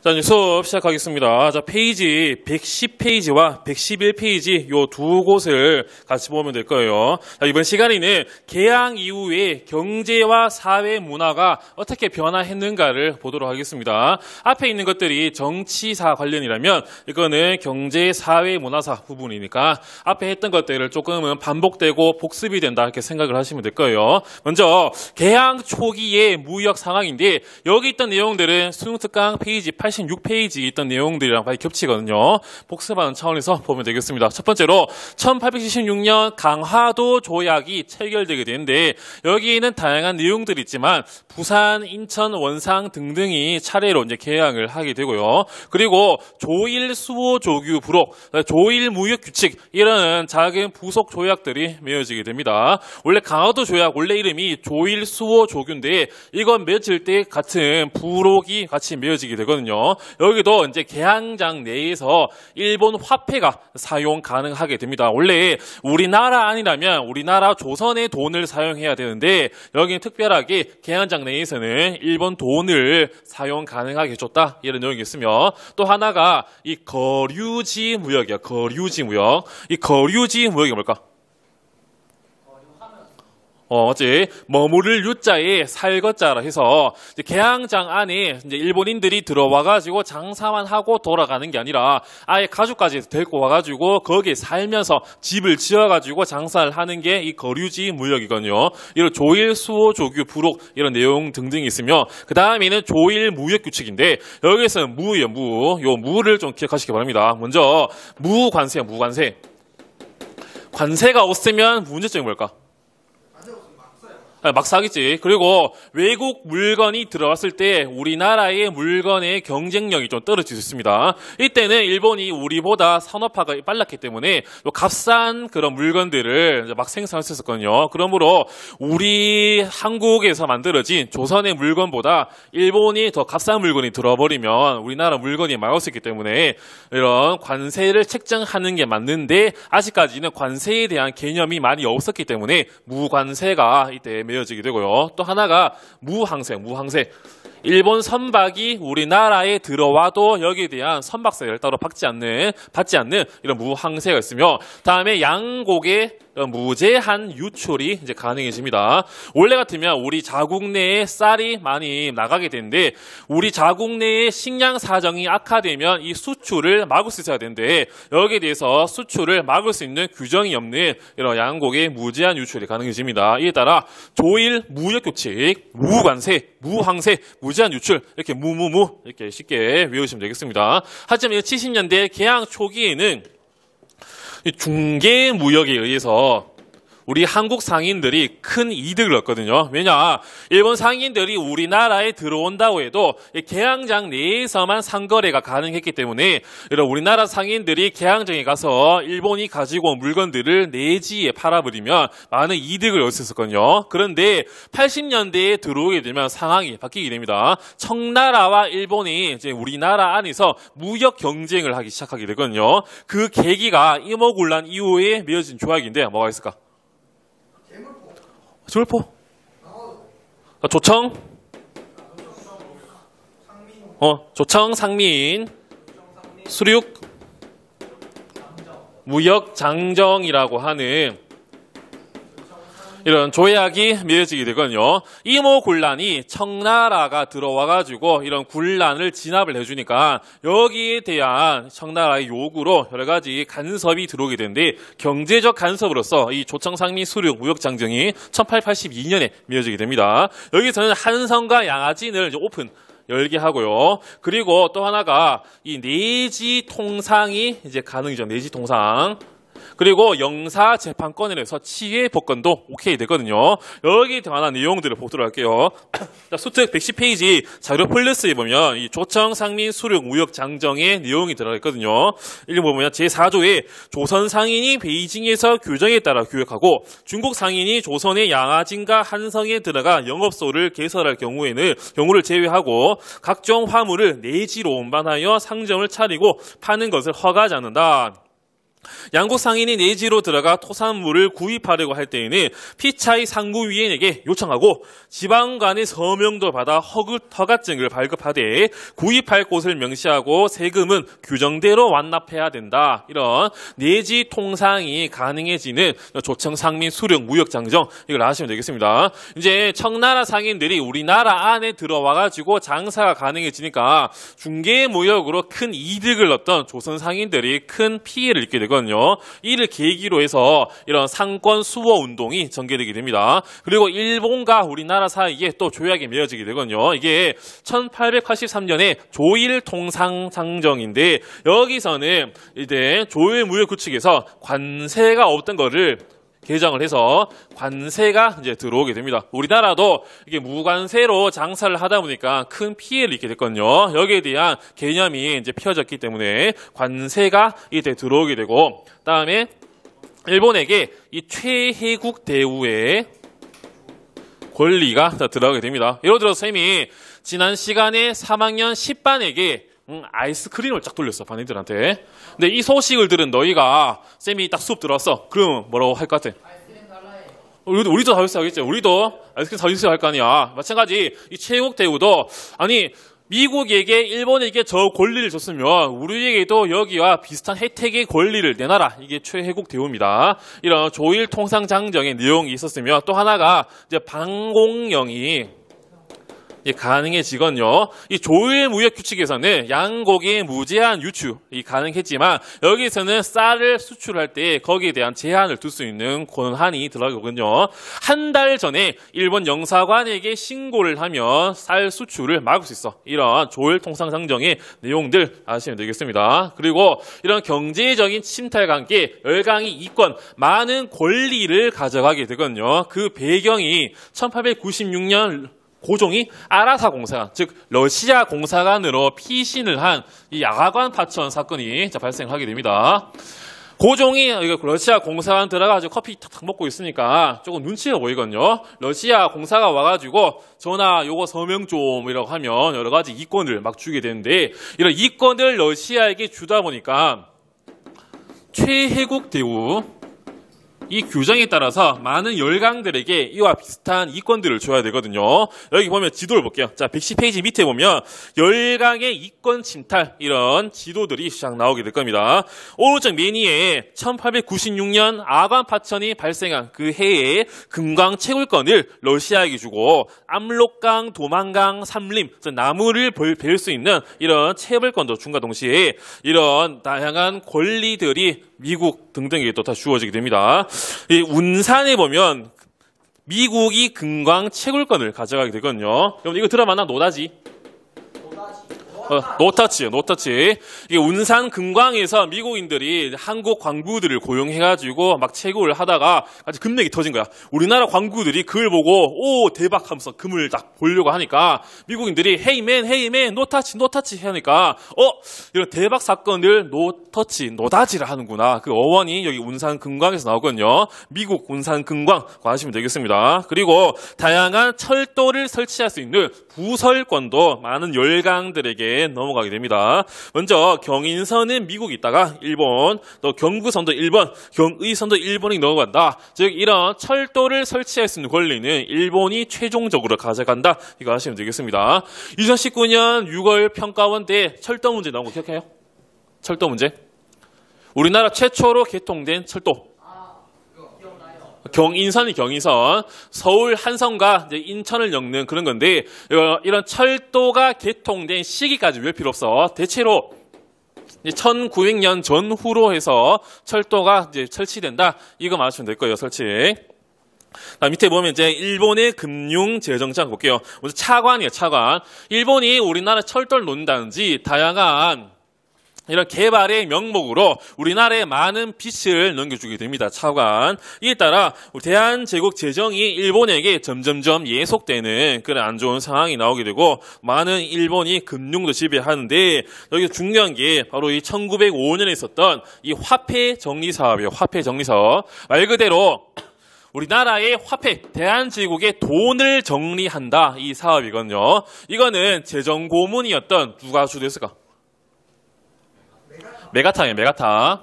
자, 이제 수업 시작하겠습니다. 자, 페이지 110페이지와 111페이지 요 두 곳을 같이 보면 될 거예요. 자, 이번 시간에는 개항 이후에 경제와 사회 문화가 어떻게 변화했는가를 보도록 하겠습니다. 앞에 있는 것들이 정치사 관련이라면 이거는 경제, 사회, 문화사 부분이니까 앞에 했던 것들을 조금은 반복되고 복습이 된다 이렇게 생각을 하시면 될 거예요. 먼저 개항 초기의 무역 상황인데 여기 있던 내용들은 수능특강 페이지 8 86페이지 있던 내용들이랑 많이 겹치거든요. 복습하는 차원에서 보면 되겠습니다. 첫 번째로 1876년 강화도 조약이 체결되게 되는데 여기에는 다양한 내용들이 있지만 부산, 인천, 원상 등등이 차례로 이제 개항을 하게 되고요. 그리고 조일 수호 조규 부록, 조일 무역 규칙 이런 작은 부속 조약들이 매어지게 됩니다. 원래 강화도 조약 원래 이름이 조일 수호 조규인데 이건 맺을 때 같은 부록이 같이 매어지게 되거든요. 여기도 이제 개항장 내에서 일본 화폐가 사용 가능하게 됩니다. 원래 우리나라 아니라면 우리나라 조선의 돈을 사용해야 되는데 여기는 특별하게 개항장 내에서는 일본 돈을 사용 가능하게 해줬다 이런 내용이 있으며 또 하나가 이 거류지 무역이야. 거류지 무역. 이 거류지 무역이 뭘까? 어, 어찌 머무를 유자에 살것자라 해서 개항장 안에 이제 일본인들이 들어와 가지고 장사만 하고 돌아가는 게 아니라 아예 가족까지 데리고 와 가지고 거기에 살면서 집을 지어 가지고 장사를 하는 게 이 거류지 무역이거든요. 이런 조일 수호 조규 부록 이런 내용 등등이 있으며 그다음에는 조일 무역 규칙인데 여기에서는 무예 무. 요 무를 좀 기억하시기 바랍니다. 먼저 무관세야 무관세. 관세가 없으면 문제점이 뭘까? 아, 막 사겠지. 그리고 외국 물건이 들어왔을 때 우리나라의 물건의 경쟁력이 좀 떨어질 수 있습니다. 이때는 일본이 우리보다 산업화가 빨랐기 때문에 값싼 그런 물건들을 막 생산할 수었거든요 그러므로 우리 한국에서 만들어진 조선의 물건보다 일본이 더 값싼 물건이 들어버리면 우리나라 물건이 망할 수 있기 때문에 이런 관세를 책정하는 게 맞는데 아직까지는 관세에 대한 개념이 많이 없었기 때문에 무관세가 이때 매어지게 되고요. 또 하나가 무항생, 무항생. 일본 선박이 우리나라에 들어와도 여기에 대한 선박세를 따로 받지 않는, 받지 않는 이런 무항세가 있으며 다음에 양곡의 어, 무제한 유출이 이제 가능해집니다. 원래 같으면 우리 자국 내에 쌀이 많이 나가게 되는데 우리 자국 내에 식량 사정이 악화되면 이 수출을 막을 수 있어야 되는데 여기에 대해서 수출을 막을 수 있는 규정이 없는 이런 양국의 무제한 유출이 가능해집니다. 이에 따라 조일 무역 규칙, 무관세, 무항세, 무제한 유출 이렇게 무무무 이렇게 쉽게 외우시면 되겠습니다. 하지만 70년대 개항 초기에는 중개 무역에 의해서 우리 한국 상인들이 큰 이득을 얻거든요. 왜냐, 일본 상인들이 우리나라에 들어온다고 해도 개항장 내에서만 상거래가 가능했기 때문에 우리나라 상인들이 개항장에 가서 일본이 가지고 온 물건들을 내지에 팔아버리면 많은 이득을 얻을 수 있었거든요. 그런데 80년대에 들어오게 되면 상황이 바뀌게 됩니다. 청나라와 일본이 이제 우리나라 안에서 무역 경쟁을 하기 시작하게 되거든요. 그 계기가 임오군란 이후에 미어진 조약인데 뭐가 있을까? 졸포. 아, 조청. 어, 조청, 상민. 수륙. 무역, 장정이라고 하는 이런 조약이 맺어지게 되거든요. 이모 군란이 청나라가 들어와가지고 이런 군란을 진압을 해주니까 여기에 대한 청나라의 요구로 여러 가지 간섭이 들어오게 되는데 경제적 간섭으로서 이조청상미 수륙 무역장정이 1882년에 맺어지게 됩니다. 여기서는 한성과 양아진을 이제 오픈 열게 하고요. 그리고 또 하나가 이 내지 통상이 이제 가능이죠. 내지 통상. 그리고 영사 재판권에서 치의 복권도 오케이 되거든요. 여기 관한 내용들을 보도록 할게요. 자, 수특 110페이지 자료 플러스에 보면 이 조청, 상민, 수륙, 무역, 장정의 내용이 들어가 있거든요. 1번 보면 제4조에 조선 상인이 베이징에서 규정에 따라 교역하고 중국 상인이 조선의 양아진과 한성에 들어가 영업소를 개설할 경우에는 경우를 제외하고 각종 화물을 내지로 운반하여 상점을 차리고 파는 것을 허가하지 않는다. 양국 상인이 내지로 들어가 토산물을 구입하려고 할 때에는 피차의 상무위원에게 요청하고 지방관의 서명도 받아 허 허가증을 발급하되 구입할 곳을 명시하고 세금은 규정대로 완납해야 된다. 이런 내지 통상이 가능해지는 조청 상민 수령 무역 장정 이걸 아시면 되겠습니다. 이제 청나라 상인들이 우리나라 안에 들어와 가지고 장사가 가능해지니까 중개 무역으로 큰 이득을 얻던 조선 상인들이 큰 피해를 입게 되고 되거든요. 이를 계기로 해서 이런 상권 수호 운동이 전개되게 됩니다. 그리고 일본과 우리나라 사이에 또 조약이 맺어지게 되거든요. 이게 1883년에 조일 통상 상정인데 여기서는 이제 조일 무역 구축에서 관세가 없던 거를 개정을 해서 관세가 이제 들어오게 됩니다. 우리나라도 이게 무관세로 장사를 하다 보니까 큰 피해를 입게 됐거든요. 여기에 대한 개념이 이제 펴졌기 때문에 관세가 이때 들어오게 되고 다음에 일본에게 이 최혜국 대우의 권리가 들어가게 됩니다. 예를 들어서 쌤이 지난 시간에 3학년 10반에게 응, 아이스크림을 쫙 돌렸어 반애들한테. 근데 이 소식을 들은 너희가 쌤이 딱 수업 들어왔어. 그럼 뭐라고 할 것 같아? 어, 우리도, 우리도 다윗이 하겠지. 우리도 아이스크림 다윗이 할거 아니야. 마찬가지 이 최국 대우도 아니 미국에게 일본에게 저 권리를 줬으면 우리에게도 여기와 비슷한 혜택의 권리를 내놔라. 이게 최혜국 대우입니다. 이런 조일 통상장정의 내용이 있었으며 또 하나가 이제 방공령이 가능해지건요. 이조일 무역 규칙에서는 양고기의 무제한 유출이 가능했지만 여기서는 쌀을 수출할 때 거기에 대한 제한을 둘 수 있는 권한이 들어가거든요. 한 달 전에 일본 영사관에게 신고를 하면 쌀 수출을 막을 수 있어. 이런 조일 통상상정의 내용들 아시면 되겠습니다. 그리고 이런 경제적인 침탈과 함께 열강이 이권 많은 권리를 가져가게 되거든요. 그 배경이 1896년 고종이 아라사 공사관, 즉 러시아 공사관으로 피신을 한 이야간 파천 사건이 발생하게 됩니다. 고종이 러시아 공사관 들어가서 커피 탁탁 먹고 있으니까 조금 눈치가 보이거든요. 러시아 공사가 와가지고 전화 요거 서명 좀이라고 하면 여러 가지 이권을 막 주게 되는데 이런 이권을 러시아에게 주다 보니까 최혜국 대우 이 규정에 따라서 많은 열강들에게 이와 비슷한 이권들을 줘야 되거든요. 여기 보면 지도를 볼게요. 자, 110페이지 밑에 보면 열강의 이권 침탈 이런 지도들이 시작 나오게 될 겁니다. 오른쪽 매니에 1896년 아관 파천이 발생한 그 해에 금강 채굴권을 러시아에게 주고 압록강, 도망강 삼림, 나무를 벨 수 있는 이런 채굴권도 중과 동시에 이런 다양한 권리들이 미국 등등에게 또 다 주어지게 됩니다. 이 운산에 보면 미국이 금광 채굴권을 가져가게 되거든요. 여러분 이거 드라마나 노다지 어, 노타치, 노타치. 이게 운산 금광에서 미국인들이 한국 광부들을 고용해가지고 막 채굴을 하다가 아주 금맥이 터진 거야. 우리나라 광부들이 그걸 보고 오 대박 하면서 금을 딱 보려고 하니까 미국인들이 헤이맨, 헤이맨, 노타치, 노타치 하니까 어 이런 대박 사건을 노터치, 노다지라 하는구나. 그 어원이 여기 운산 금광에서 나오거든요. 미국 운산 금광 관심이 되겠습니다. 그리고 다양한 철도를 설치할 수 있는 구설권도 많은 열강들에게 넘어가게 됩니다. 먼저 경인선은 미국이 있다가 일본, 또 경구선도 일본, 경의선도 일본이 넘어간다. 즉 이런 철도를 설치할 수 있는 권리는 일본이 최종적으로 가져간다. 이거 아시면 되겠습니다. 2019년 6월 평가원 때 철도 문제 나온 거 기억해요? 철도 문제? 우리나라 최초로 개통된 철도 경인선이 경인선, 서울 한성과 인천을 엮는 그런 건데 이런 철도가 개통된 시기까지 왜 필요 없어? 대체로 1900년 전후로 해서 철도가 이제 설치된다. 이거 말하시면 될 거예요, 설치. 자, 밑에 보면 이제 일본의 금융 재정장 볼게요. 먼저 차관이에요, 차관. 일본이 우리나라 철도를 논다든지 다양한 이런 개발의 명목으로 우리나라에 많은 빛을 넘겨주게 됩니다. 차관. 이에 따라 대한제국 재정이 일본에게 점점점 예속되는 그런 안 좋은 상황이 나오게 되고 많은 일본이 금융도 지배하는데 여기 중요한 게 바로 이 1905년에 있었던 이 화폐 정리 사업이에요. 화폐 정리 사업. 말 그대로 우리나라의 화폐, 대한제국의 돈을 정리한다. 이 사업이거든요. 이거는 재정 고문이었던 누가 주도했을까? 메가타예요. 메가타.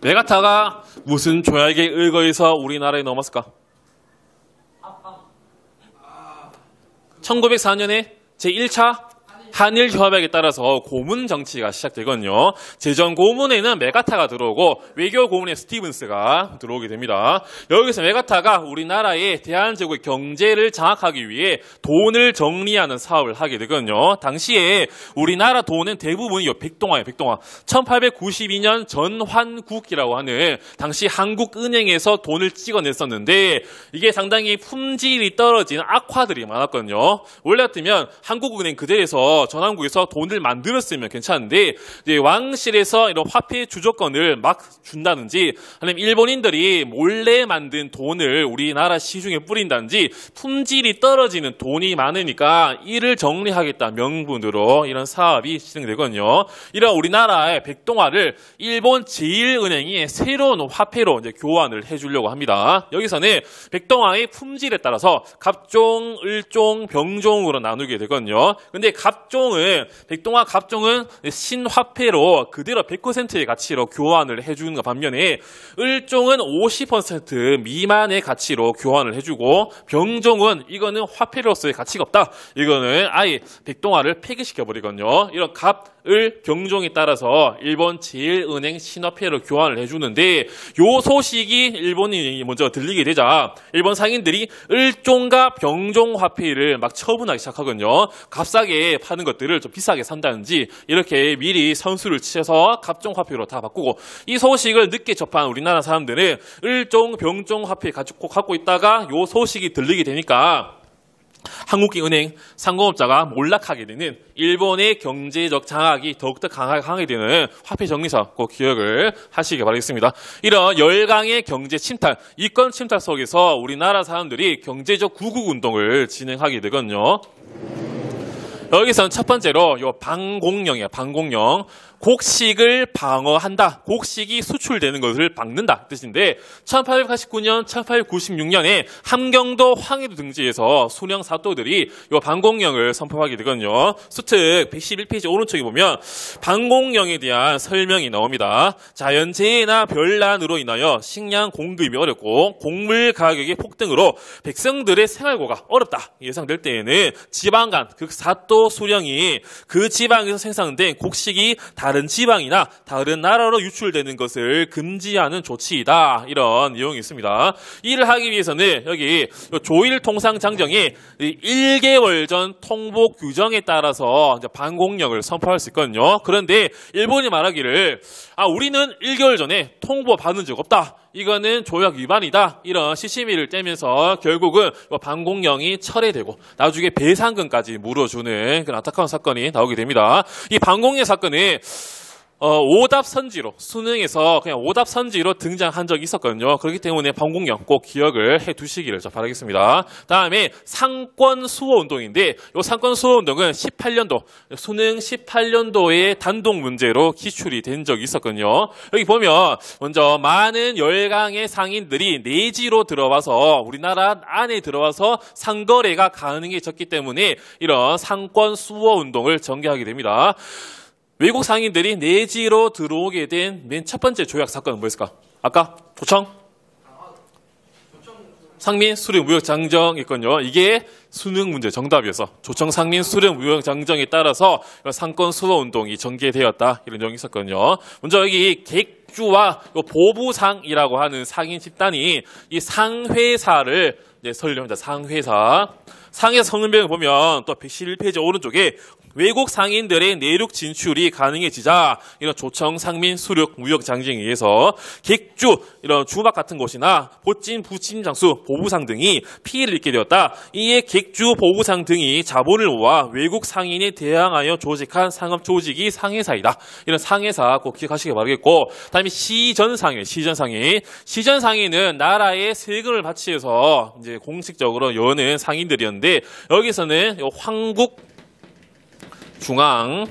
메가타가 무슨 조약의의거에서 우리나라에 넘었을까? 1904년에 아, 아. 제1차 한일 협약에 따라서 고문 정치가 시작되거든요. 재정 고문에는 메가타가 들어오고 외교 고문에 스티븐스가 들어오게 됩니다. 여기서 메가타가 우리나라의 대한제국의 경제를 장악하기 위해 돈을 정리하는 사업을 하게 되거든요. 당시에 우리나라 돈은 대부분 이 백동화예요. 백동화. 1892년 전환국이라고 하는 당시 한국은행에서 돈을 찍어냈었는데 이게 상당히 품질이 떨어진 악화들이 많았거든요. 원래 같으면 한국은행 그대에서 전환국에서 돈을 만들었으면 괜찮은데 왕실에서 이런 화폐 주조권을 막 준다든지 아니면 일본인들이 몰래 만든 돈을 우리나라 시중에 뿌린다든지 품질이 떨어지는 돈이 많으니까 이를 정리하겠다 명분으로 이런 사업이 진행되거든요 이런 우리나라의 백동화를 일본 제1은행이 새로운 화폐로 이제 교환을 해주려고 합니다. 여기서는 백동화의 품질에 따라서 갑종, 을종, 병종으로 나누게 되거든요. 근데 갑 갑종은 백동화 갑종은 신화폐로 그대로 100%의 가치로 교환을 해주는 반면에 을종은 50% 미만의 가치로 교환을 해주고 병종은 이거는 화폐로서의 가치가 없다. 이거는 아예 백동화를 폐기시켜버리거든요. 이런 갑을 경종에 따라서 일본 제일은행 신화폐로 교환을 해주는데 요 소식이 일본이 인 먼저 들리게 되자 일본 상인들이 을종과 병종화폐를 막 처분하기 시작하거든요. 값싸게 파는 것들을 좀 비싸게 산다든지 이렇게 미리 선수를 치셔서 갑종화폐로 다 바꾸고 이 소식을 늦게 접한 우리나라 사람들은 을종, 병종화폐 가지고 갖고 있다가 요 소식이 들리게 되니까 한국은행 상공업자가 몰락하게 되는 일본의 경제적 장악이 더욱더 강하게 되는 화폐 정리사 꼭 기억을 하시기 바라겠습니다. 이런 열강의 경제 침탈, 이권 침탈 속에서 우리나라 사람들이 경제적 구국 운동을 진행하게 되거든요. 여기서는 첫 번째로 요방공령이에요 방공령. 곡식을 방어한다. 곡식이 수출되는 것을 막는다. 그 뜻인데 1889년, 1896년에 함경도 황해도 등지에서 순영 사또들이이 반공령을 선포하게 되거든요. 수특 111페이지 오른쪽에 보면 반공령에 대한 설명이 나옵니다. 자연재해나 별난으로 인하여 식량 공급이 어렵고 곡물 가격의 폭등으로 백성들의 생활고가 어렵다 예상될 때에는 지방간, 그사또 수령이 그 지방에서 생산된 곡식이 다 다른 지방이나 다른 나라로 유출되는 것을 금지하는 조치이다. 이런 내용이 있습니다. 이를 하기 위해서는 여기 조일 통상 장정이 1개월 전 통보 규정에 따라서 반공력을 선포할 수 있거든요. 그런데 일본이 말하기를 아 우리는 1개월 전에 통보 받은 적 없다. 이거는 조약 위반이다 이런 시시미를 떼면서 결국은 뭐 방공령이 철회되고 나중에 배상금까지 물어주는 그런 안타까운 사건이 나오게 됩니다. 이 방공령 사건이 어, 오답 선지로 수능에서 그냥 오답 선지로 등장한 적이 있었거든요. 그렇기 때문에 방공령꼭 기억을 해두시기를 바라겠습니다. 다음에 상권 수호 운동인데 이 상권 수호 운동은 18년도 수능 1 8년도에 단독 문제로 기출이 된 적이 있었거든요. 여기 보면 먼저 많은 열강의 상인들이 내지로 들어와서 우리나라 안에 들어와서 상거래가 가능해졌기 때문에 이런 상권 수호 운동을 전개하게 됩니다. 외국 상인들이 내지로 들어오게 된 맨 첫 번째 조약 사건은 뭐였을까? 아까 조청 상민 수령 무역 장정이든요 이게 수능 문제 정답이어서 조청 상민 수령 무역 장정에 따라서 상권 수호 운동이 전개되었다 이런 내용이 있었거든요. 먼저 여기 객주와 보부상이라고 하는 상인 집단이 이 상회사를 설립합니다. 상회사. 상의 성능병을 보면 또 111페이지 오른쪽에 외국 상인들의 내륙 진출이 가능해지자 이런 조청, 상민, 수륙, 무역 장징에 의해서 객주 이런 주막 같은 곳이나 보찜, 부침 장수, 보부상 등이 피해를 입게 되었다. 이에 객주, 보부상 등이 자본을 모아 외국 상인에 대항하여 조직한 상업 조직이 상해사이다. 이런 상해사 꼭 기억하시길 바라겠고 다음에 시전상해, 시전상해. 시전상해는 나라의 세금을 바치해서 이제 공식적으로 여는 상인들이었는데 여기서는 황국 중앙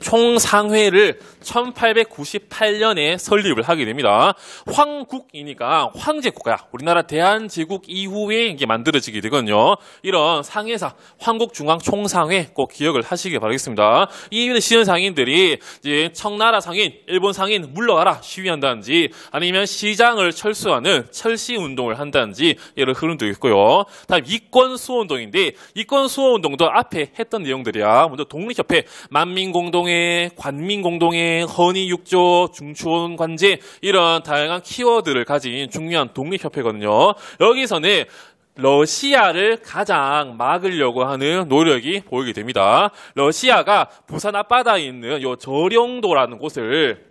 총상회를 1898년에 설립을 하게 됩니다. 황국이니까 황제 국가, 우리나라 대한제국 이후에 이게 만들어지게 되거든요. 이런 상해사, 황국중앙총상회 꼭 기억을 하시길 바라겠습니다. 이시현 상인들이 이제 청나라 상인, 일본 상인 물러가라 시위한다든지 아니면 시장을 철수하는 철시 운동을 한다든지 이런 흐름도 있고요. 다음 이권 수호 운동인데 이권 수호 운동도 앞에 했던 내용들이야. 먼저 독립협회, 만민공동회, 관민공동회 허니 육조, 중추원 관제 이런 다양한 키워드를 가진 중요한 독립협회거든요. 여기서는 러시아를 가장 막으려고 하는 노력이 보이게 됩니다. 러시아가 부산 앞바다에 있는 요 저령도라는 곳을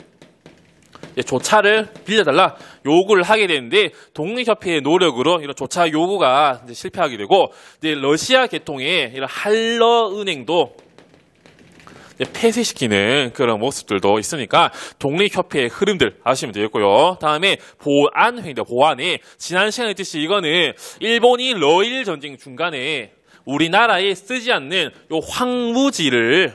조차를 빌려달라 요구를 하게 되는데 독립협회의 노력으로 이런 조차 요구가 실패하게 되고 러시아 계통의 이런 한러 은행도 폐쇄시키는 그런 모습들도 있으니까 독립협회의 흐름들 아시면 되겠고요. 다음에 보안회입니다. 보안회. 지난 시간에 했듯이 이거는 일본이 러일 전쟁 중간에 우리나라에 쓰지 않는 요 황무지를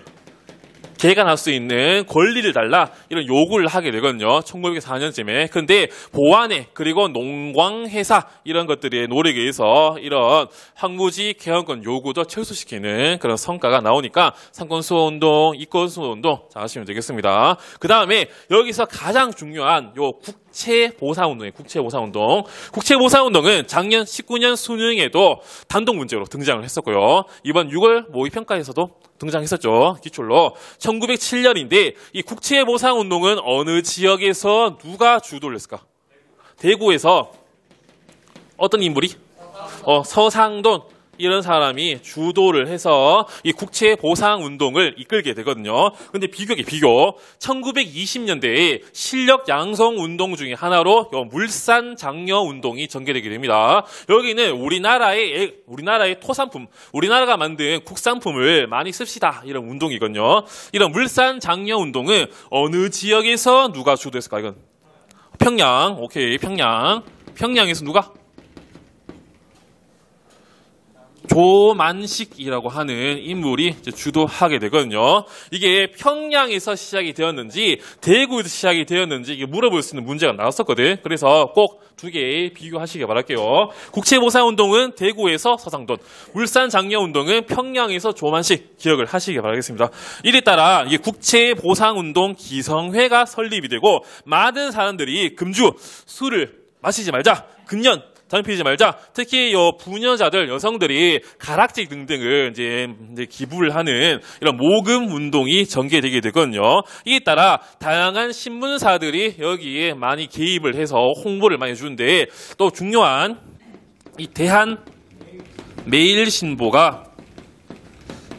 개간할 수 있는 권리를 달라 이런 요구를 하게 되거든요. 1904년쯤에. 그런데 보안에 그리고 농광회사 이런 것들의 노력에 의해서 이런 황무지 개헌권 요구도 철수시키는 그런 성과가 나오니까 상권수호 운동, 이권수호 운동 잘 하시면 되겠습니다. 그 다음에 여기서 가장 중요한 요 국, 체보사운동이에요. 국채보상운동 국체보사운동은 작년 19년 수능에도 단독 문제로 등장을 했었고요. 이번 6월 모의평가에서도 등장했었죠. 기출로. 1907년인데 이 국체보사운동은 어느 지역에서 누가 주도를 했을까? 대구에서 어떤 인물이? 어, 서상돈 이런 사람이 주도를 해서 이 국채 보상 운동을 이끌게 되거든요. 근데 비교기 비교. 1920년대에 실력 양성 운동 중에 하나로 물산 장려 운동이 전개되게 됩니다. 여기는 우리나라의 우리나라의 토산품, 우리나라가 만든 국산품을 많이 씁시다 이런 운동이거든요. 이런 물산 장려 운동은 어느 지역에서 누가 주도했을까 이건 평양, 오케이 평양, 평양에서 누가 조만식이라고 하는 인물이 주도하게 되거든요. 이게 평양에서 시작이 되었는지 대구에서 시작이 되었는지 이게 물어볼 수 있는 문제가 나왔었거든. 그래서 꼭 두 개 비교하시길 바랄게요. 국채보상 운동은 대구에서 서상돈, 울산 장려 운동은 평양에서 조만식 기억을 하시길 바라겠습니다. 이에 따라 이게 국채보상 운동 기성회가 설립이 되고 많은 사람들이 금주 술을 마시지 말자. 금년 전입히지 말자. 특히 요 부녀자들, 여성들이 가락지 등등을 이제, 이제 기부를 하는 이런 모금 운동이 전개되게 되거든요. 이에 따라 다양한 신문사들이 여기에 많이 개입을 해서 홍보를 많이 주는데 또 중요한 이 대한 매일신보가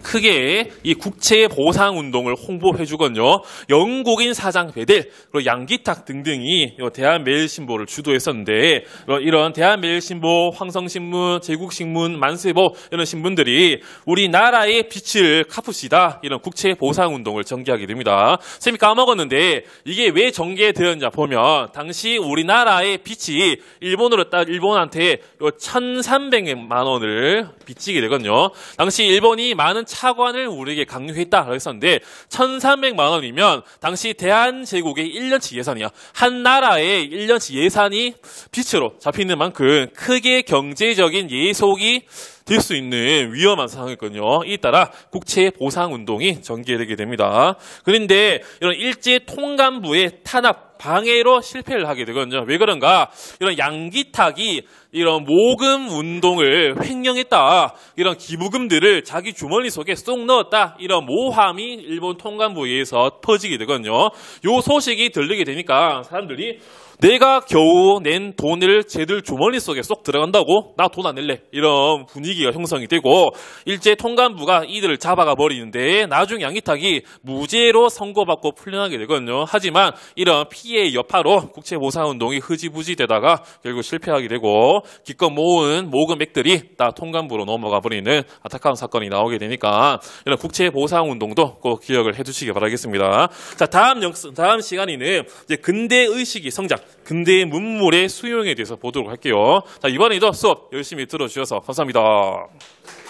크게 이 국채 보상 운동을 홍보해주건요. 영국인 사장 베델, 그리고 양기탁 등등이 대한매일신보를 주도했었는데 어, 이런 대한매일신보, 황성신문, 제국신문, 만세보 이런 신문들이 우리나라의 빛을 갚읍시다 이런 국채 보상 운동을 전개하게 됩니다. 쌤이 까먹었는데 이게 왜 전개되었냐 보면 당시 우리나라의 빛이 일본으로 따 일본한테 1,300만 원을 빚지게 되거든요. 당시 일본이 많은 차관을 우리에게 강요했다라고 했었는데 1,300만 원이면 당시 대한제국의 1년치 예산이야. 한 나라의 1년치 예산이 빛으로 잡히는 만큼 크게 경제적인 예속이 될 수 있는 위험한 상황이거든요. 이에 따라 국채 보상 운동이 전개되게 됩니다. 그런데 이런 일제 통감부의 탄압 방해로 실패를 하게 되거든요. 왜 그런가? 이런 양기탁이 이런 모금 운동을 횡령했다. 이런 기부금들을 자기 주머니 속에 쏙 넣었다. 이런 모함이 일본 통감부에서 퍼지게 되거든요. 요 소식이 들리게 되니까 사람들이 내가 겨우 낸 돈을 쟤들 주머니 속에 쏙 들어간다고 나 돈 안 낼래 이런 분위기가 형성이 되고 일제 통감부가 이들을 잡아가 버리는데 나중 양기탁이 무죄로 선고받고 풀려나게 되거든요. 하지만 이런 피해의 여파로 국채보상운동이 흐지부지 되다가 결국 실패하게 되고 기껏 모은 모금액들이 다 통감부로 넘어가 버리는 안타까운 사건이 나오게 되니까 이런 국채보상운동도 꼭 기억을 해주시기 바라겠습니다. 자 다음 영 다음 시간에는 이제 근대 의식이 성장 근대의 문물의 수용에 대해서 보도록 할게요. 자, 이번에도 수업 열심히 들어주셔서 감사합니다.